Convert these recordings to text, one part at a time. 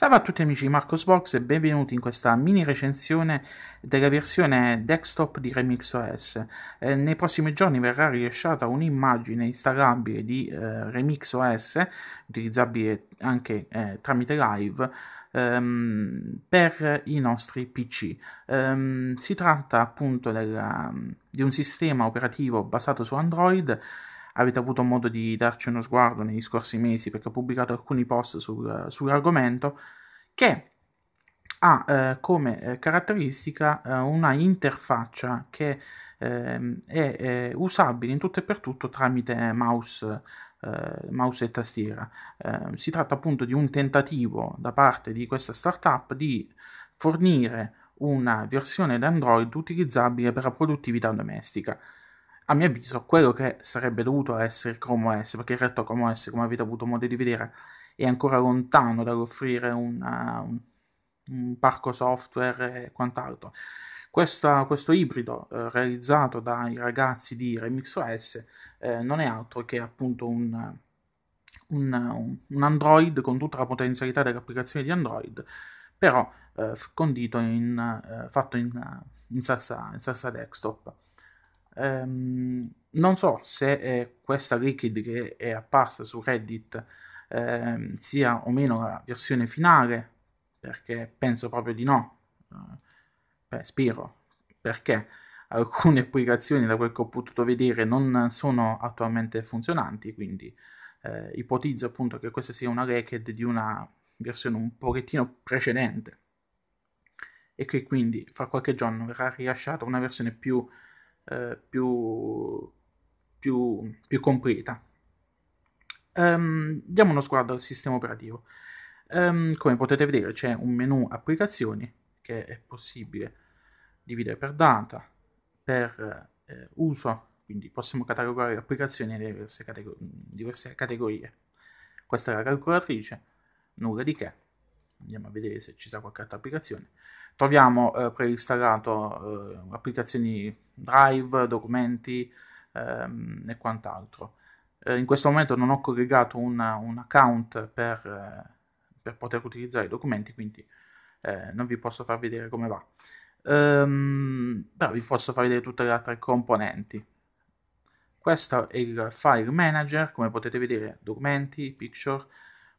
Salve a tutti amici di Marcosbox e benvenuti in questa mini recensione della versione desktop di RemixOS. Eh, nei prossimi giorni verrà rilasciata un'immagine installabile di eh, OS, utilizzabile anche eh, tramite live, ehm, per i nostri PC. Eh, si tratta appunto della, di un sistema operativo basato su Android avete avuto modo di darci uno sguardo negli scorsi mesi perché ho pubblicato alcuni post sul, sull'argomento, che ha eh, come eh, caratteristica eh, una interfaccia che eh, è, è, usabile in tutto e per tutto tramite mouse eh, mouse e tastiera. Eh, si tratta appunto di un tentativo da parte di questa startup di fornire una versione di Android utilizzabile per la produttività domestica a mio avviso, quello che sarebbe dovuto essere Chrome OS, perché in realtà Chrome OS, come avete avuto modo di vedere, è ancora lontano dall'offrire una, eh, un, un, parco software e quant'altro. Questa, questo ibrido eh, realizzato dai ragazzi di Remix OS eh, non è altro che appunto un, un, un, Android con tutta la potenzialità dell'applicazione di Android, però eh, condito in, eh, fatto in, in, salsa, in salsa desktop. Ehm, non so se eh, questa Liquid che è apparsa su Reddit eh, sia o meno la versione finale, perché penso proprio di no. Eh, beh, spiro, perché alcune applicazioni da quel che ho potuto vedere non sono attualmente funzionanti, quindi eh, ipotizzo appunto che questa sia una Liquid di una versione un pochettino precedente e che quindi fra qualche giorno verrà rilasciata una versione più eh, più, più, più, completa. Um, diamo uno sguardo al sistema operativo. Um, come potete vedere c'è un menu applicazioni che è possibile dividere per data, per eh, uso, quindi possiamo catalogare le applicazioni in diverse, categor diverse categorie. Questa è la calcolatrice, nulla di che. Andiamo a vedere se ci sarà qualche altra applicazione troviamo eh, preinstallato eh, applicazioni Drive, documenti ehm, e quant'altro. Eh, in questo momento non ho collegato una, un account per, eh, per, poter utilizzare i documenti, quindi eh, non vi posso far vedere come va. Ehm, però vi posso far vedere tutte le altre componenti. Questo è il file manager, come potete vedere, documenti, picture,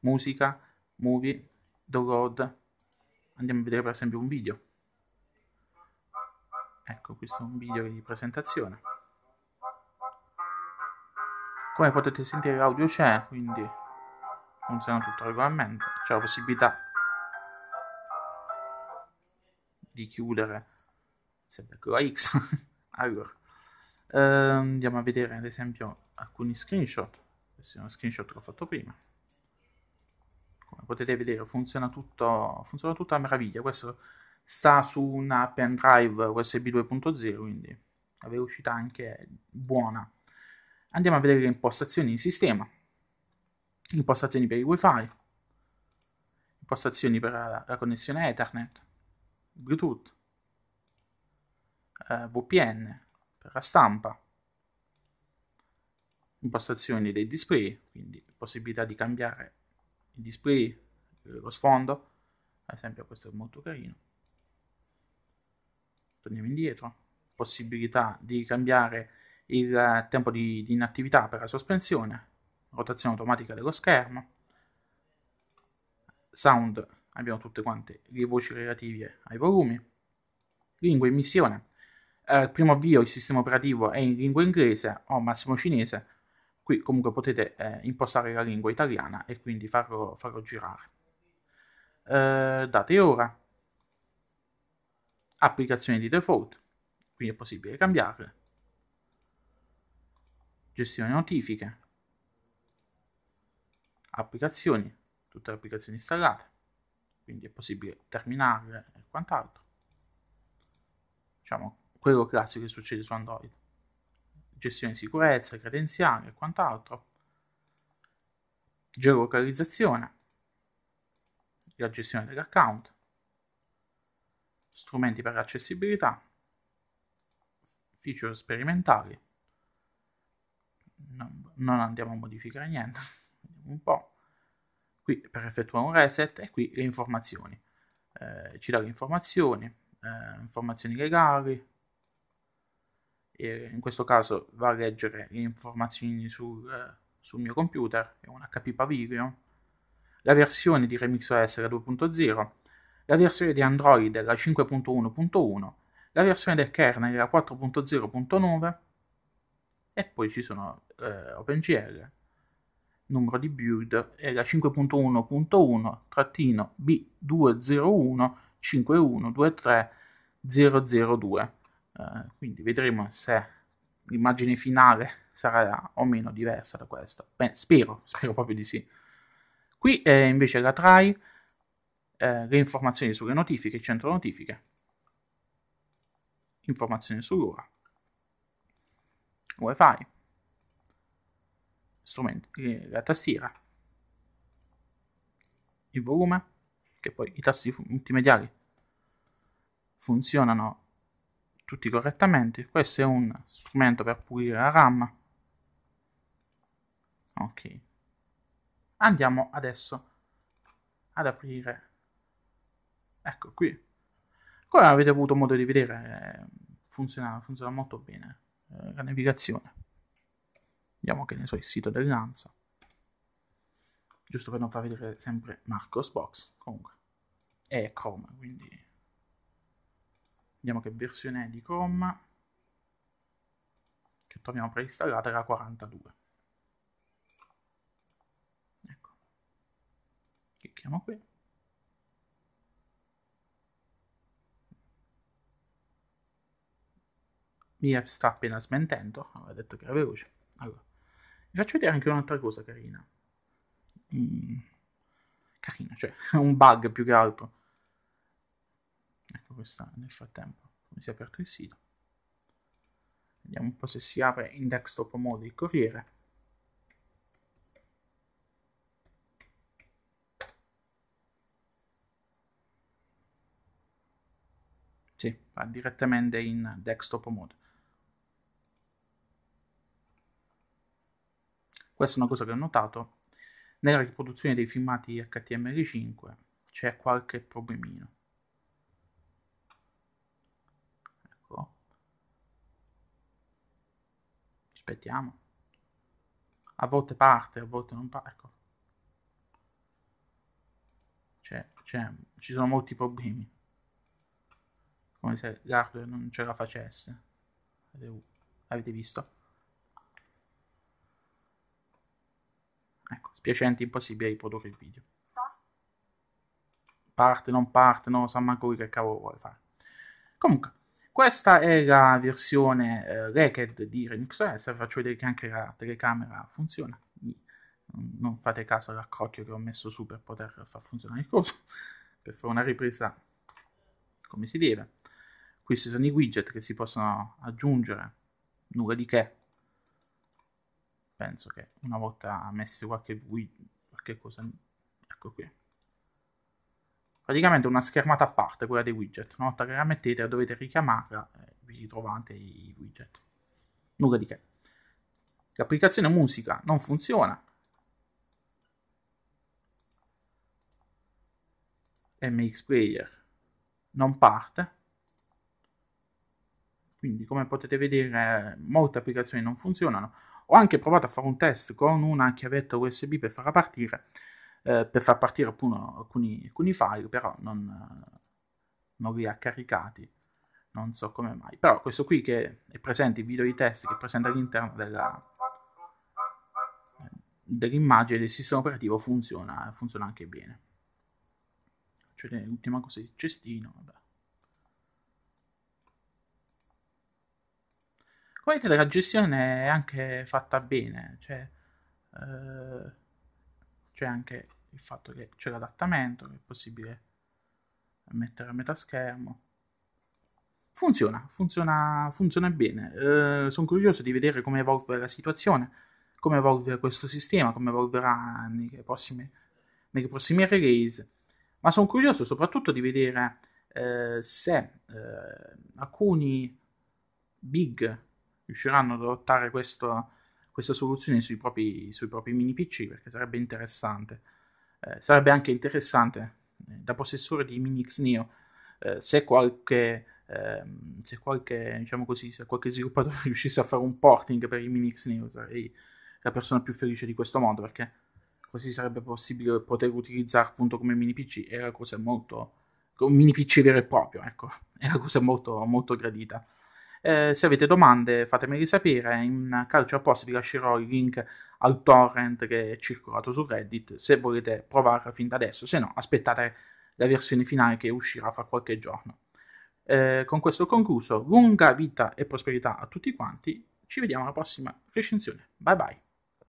musica, movie, download, andiamo a vedere per esempio un video ecco questo è un video di presentazione come potete sentire l'audio c'è quindi funziona tutto regolarmente c'è la possibilità di chiudere sempre con la X allora eh, andiamo a vedere ad esempio alcuni screenshot questo è uno screenshot che ho fatto prima potete vedere, funziona tutto, funziona tutto a meraviglia. Questo sta su una pendrive USB 2.0, quindi la velocità anche buona. Andiamo a vedere le impostazioni di sistema, impostazioni per il wifi, impostazioni per la, la connessione Ethernet, Bluetooth, eh, VPN, per la stampa, impostazioni dei display, quindi possibilità di cambiare il display, eh, lo sfondo, ad esempio questo è molto carino. Torniamo indietro, possibilità di cambiare il eh, tempo di, di inattività per la sospensione, rotazione automatica dello schermo, sound, abbiamo tutte quante le voci relative ai volumi, lingua e missione, eh, primo avvio il sistema operativo è in lingua inglese o massimo cinese, Qui comunque potete eh, impostare la lingua italiana e quindi farlo, farlo girare. Eh, date e ora, applicazioni di default, quindi è possibile cambiarle, gestione notifiche, applicazioni, tutte le applicazioni installate, quindi è possibile terminarle e quant'altro. Diciamo quello classico che succede su Android gestione di sicurezza, credenziali e quant'altro, geolocalizzazione, la gestione dell'account, strumenti per l'accessibilità, feature sperimentali, non, non andiamo a modificare niente, vediamo un po', qui per effettuare un reset e qui le informazioni, eh, ci dà le informazioni, eh, informazioni legali, e in questo caso va a leggere le informazioni sul, eh, sul mio computer, è un HP Pavilion, la versione di RemixOS la 2.0, la versione di Android la 5.1.1, la versione del kernel la 4.0.9 e poi ci sono eh, OpenGL, numero di build è la 511 b 201 002 eh, quindi vedremo se l'immagine finale sarà o meno diversa da questa. Beh, spero, spero proprio di sì. Qui eh, invece la try, eh, le informazioni sulle notifiche, il centro notifiche, informazioni sull'ora, wifi, strumenti, eh, la tastiera, il volume, che poi i tasti multimediali funzionano tutti correttamente. Questo è un strumento per pulire la RAM. Ok. Andiamo adesso ad aprire. Ecco qui. Come avete avuto modo di vedere, eh, funziona, funziona molto bene eh, la navigazione. Andiamo che ne so, il sito dell'ANSA. Giusto per non far vedere sempre Marcos Box. Comunque, è Chrome, quindi vediamo che versione è di Chrome che troviamo preinstallata era 42 ecco clicchiamo qui mi sta appena smentendo aveva detto che era veloce allora vi faccio vedere anche un'altra cosa carina mm, carina cioè un bug più che altro questa nel frattempo, come si è aperto il sito. Vediamo un po' se si apre in desktop mode il Corriere. Sì, va direttamente in desktop mode. Questa è una cosa che ho notato. Nella riproduzione dei filmati HTML5 c'è qualche problemino. Aspettiamo. A volte parte, a volte non parte. Ecco. Cioè, cioè, ci sono molti problemi. Come se l'hardware non ce la facesse. Avete visto? Ecco, spiacente, impossibile riprodurre il video. Parte, non parte, non lo sa so manco lui che cavolo vuole fare. Comunque, questa è la versione eh, Racked di Linux OS, eh, faccio vedere che anche la telecamera funziona. Non fate caso all'accrocchio che ho messo su per poter far funzionare il coso, per fare una ripresa come si deve. Questi sono i widget che si possono aggiungere, nulla di che. Penso che una volta messi qualche, qualche cosa, ecco qui praticamente una schermata a parte, quella dei widget. Una volta che la mettete dovete richiamarla e eh, vi ritrovate i widget. Nulla di che. L'applicazione musica non funziona. MX Player non parte. Quindi come potete vedere eh, molte applicazioni non funzionano. Ho anche provato a fare un test con una chiavetta USB per farla partire eh, per far partire appunto alcuni, alcuni file, però non, eh, non li ha caricati, non so come mai. Però questo qui che è presente, il video di test che è presente all'interno della, eh, dell'immagine del sistema operativo funziona, funziona anche bene. Cioè l'ultima cosa di cestino, vabbè. Come vedete la gestione è anche fatta bene, cioè, eh, c'è anche il fatto che c'è l'adattamento, che è possibile mettere a metà schermo. Funziona, funziona, funziona bene. Eh, sono curioso di vedere come evolve la situazione, come evolve questo sistema, come evolverà nelle prossime, nelle prossime release. Ma sono curioso soprattutto di vedere eh, se eh, alcuni big riusciranno ad adottare questo, questa soluzione sui propri, sui propri mini PC, perché sarebbe interessante. Eh, sarebbe anche interessante, eh, da possessore di Minix Neo, eh, se qualche, ehm, se qualche, diciamo così, se qualche sviluppatore riuscisse a fare un porting per i Minix Neo, sarei la persona più felice di questo mondo, perché così sarebbe possibile poter utilizzare appunto come mini PC, era cosa molto, un mini PC vero e proprio, ecco, è una cosa molto, molto gradita. Eh, se avete domande fatemeli sapere, in calcio a post vi lascerò il link al torrent che è circolato su Reddit se volete provarla fin da adesso, se no aspettate la versione finale che uscirà fra qualche giorno. Eh, con questo concluso, lunga vita e prosperità a tutti quanti, ci vediamo alla prossima recensione, bye bye!